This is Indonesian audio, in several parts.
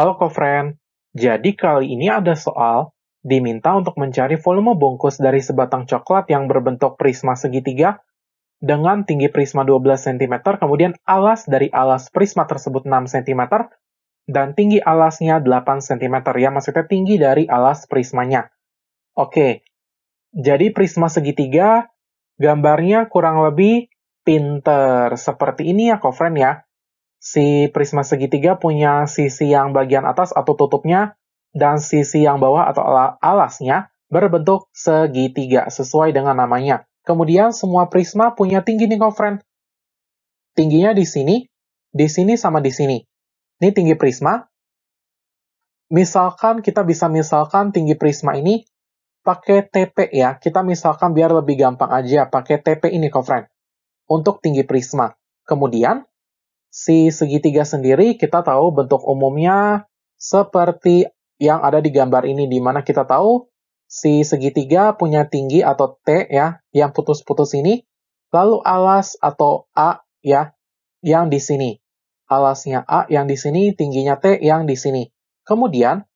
Halo Kofren, jadi kali ini ada soal diminta untuk mencari volume bungkus dari sebatang coklat yang berbentuk prisma segitiga dengan tinggi prisma 12 cm, kemudian alas dari alas prisma tersebut 6 cm, dan tinggi alasnya 8 cm, ya maksudnya tinggi dari alas prismanya. Oke, jadi prisma segitiga gambarnya kurang lebih pinter. Seperti ini ya, Kofren ya si prisma segitiga punya sisi yang bagian atas atau tutupnya dan sisi yang bawah atau alasnya berbentuk segitiga sesuai dengan namanya. Kemudian semua prisma punya tinggi nih friend. Tingginya di sini, di sini sama di sini. Ini tinggi prisma. Misalkan kita bisa misalkan tinggi prisma ini pakai TP ya. Kita misalkan biar lebih gampang aja pakai TP ini friend untuk tinggi prisma. Kemudian Si segitiga sendiri kita tahu bentuk umumnya seperti yang ada di gambar ini, di mana kita tahu si segitiga punya tinggi atau T ya, yang putus-putus ini, lalu alas atau A ya, yang di sini. Alasnya A yang di sini, tingginya T yang di sini. Kemudian,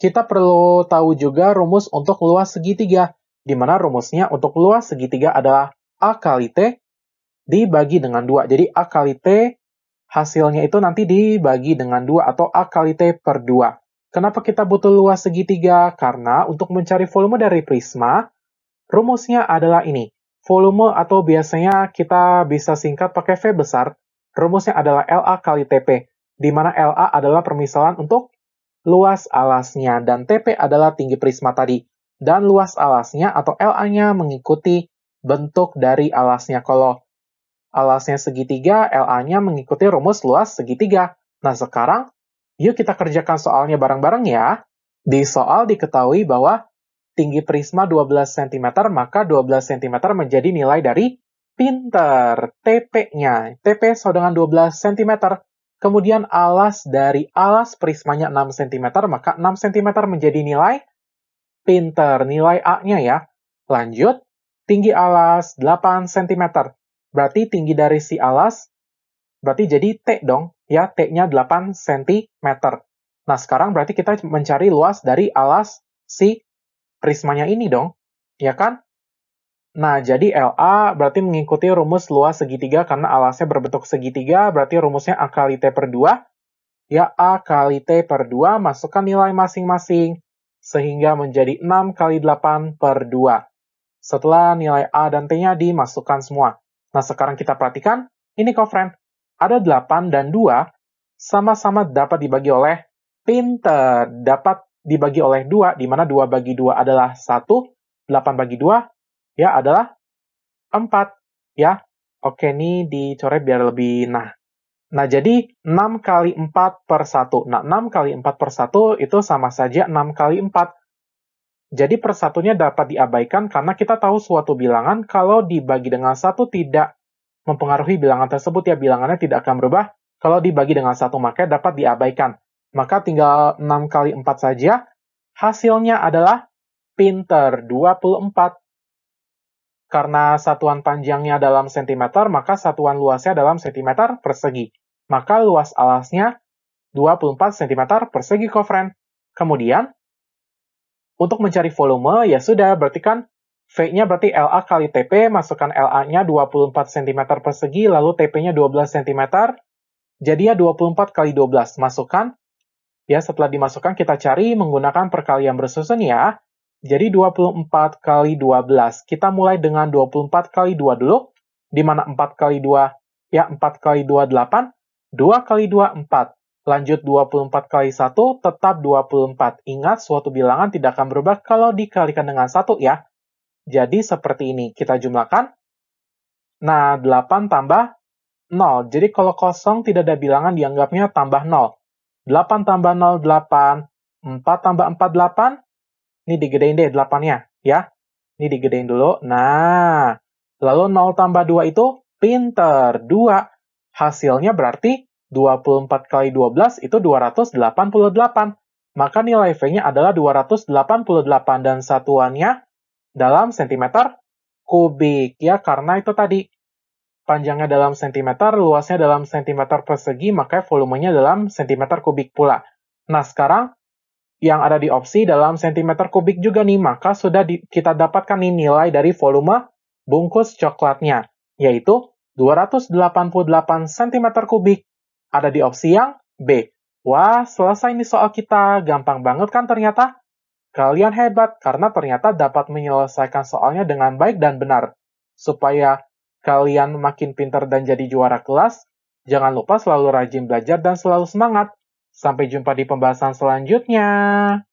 kita perlu tahu juga rumus untuk luas segitiga, di mana rumusnya untuk luas segitiga adalah A kali T dibagi dengan 2. Jadi A kali T hasilnya itu nanti dibagi dengan 2 atau A kali T per 2. Kenapa kita butuh luas segitiga? Karena untuk mencari volume dari prisma, rumusnya adalah ini. Volume atau biasanya kita bisa singkat pakai V besar, rumusnya adalah LA kali TP, di mana LA adalah permisalan untuk luas alasnya, dan TP adalah tinggi prisma tadi. Dan luas alasnya atau LA-nya mengikuti bentuk dari alasnya. Kalau Alasnya segitiga, LA-nya mengikuti rumus luas segitiga. Nah, sekarang yuk kita kerjakan soalnya bareng-bareng ya. Di soal diketahui bahwa tinggi prisma 12 cm, maka 12 cm menjadi nilai dari pinter, TP-nya. TP sama dengan 12 cm. Kemudian alas dari alas prismanya 6 cm, maka 6 cm menjadi nilai pinter, nilai A-nya ya. Lanjut, tinggi alas 8 cm. Berarti tinggi dari si alas, berarti jadi T dong, ya T-nya 8 cm. Nah, sekarang berarti kita mencari luas dari alas si prismanya ini dong, ya kan? Nah, jadi LA berarti mengikuti rumus luas segitiga karena alasnya berbentuk segitiga, berarti rumusnya A kali T per 2. Ya, A kali T per 2 masukkan nilai masing-masing, sehingga menjadi 6 kali 8 per 2. Setelah nilai A dan T-nya dimasukkan semua. Nah, sekarang kita perhatikan, ini friend ada 8 dan 2 sama-sama dapat dibagi oleh pinter. Dapat dibagi oleh 2, di mana 2 bagi 2 adalah 1, 8 bagi 2 ya adalah 4. Ya, oke ini dicoret biar lebih nah. Nah, jadi 6 kali 4 per 1. Nah, 6 kali 4 per 1 itu sama saja 6 kali 4. Jadi persatunya dapat diabaikan karena kita tahu suatu bilangan kalau dibagi dengan satu tidak mempengaruhi bilangan tersebut ya bilangannya tidak akan berubah. Kalau dibagi dengan satu maka dapat diabaikan. Maka tinggal 6 kali 4 saja. Hasilnya adalah pinter 24. Karena satuan panjangnya dalam sentimeter, maka satuan luasnya dalam sentimeter persegi. Maka luas alasnya 24 cm persegi, kofren Kemudian, untuk mencari volume, ya sudah, berarti kan V-nya berarti LA kali TP, masukkan LA-nya 24 cm persegi, lalu TP-nya 12 cm, jadi ya 24 kali 12, masukkan. Ya, setelah dimasukkan kita cari menggunakan perkalian bersusun ya. Jadi 24 kali 12. Kita mulai dengan 24 kali 2 dulu, di mana 4 kali 2, ya 4 kali 2, 8. 2 kali 2, 4. Lanjut 24 kali 1 tetap 24. Ingat, suatu bilangan tidak akan berubah kalau dikalikan dengan 1 ya. Jadi seperti ini, kita jumlahkan. Nah, 8 tambah 0. Jadi kalau kosong tidak ada bilangan dianggapnya tambah 0. 8 tambah 0, 8. 4 tambah 4, 8. Ini digedein deh 8-nya, ya. Ini digedein dulu. Nah, lalu 0 tambah 2 itu pinter. 2. Hasilnya berarti 24 kali 12 itu 288. Maka nilai V-nya adalah 288 dan satuannya dalam cm kubik ya karena itu tadi panjangnya dalam cm, luasnya dalam cm persegi, maka volumenya dalam cm kubik pula. Nah, sekarang yang ada di opsi dalam cm kubik juga nih, maka sudah di, kita dapatkan nih nilai dari volume bungkus coklatnya, yaitu 288 cm kubik ada di opsi yang B. Wah, selesai nih soal kita. Gampang banget kan ternyata? Kalian hebat karena ternyata dapat menyelesaikan soalnya dengan baik dan benar. Supaya kalian makin pintar dan jadi juara kelas, jangan lupa selalu rajin belajar dan selalu semangat. Sampai jumpa di pembahasan selanjutnya.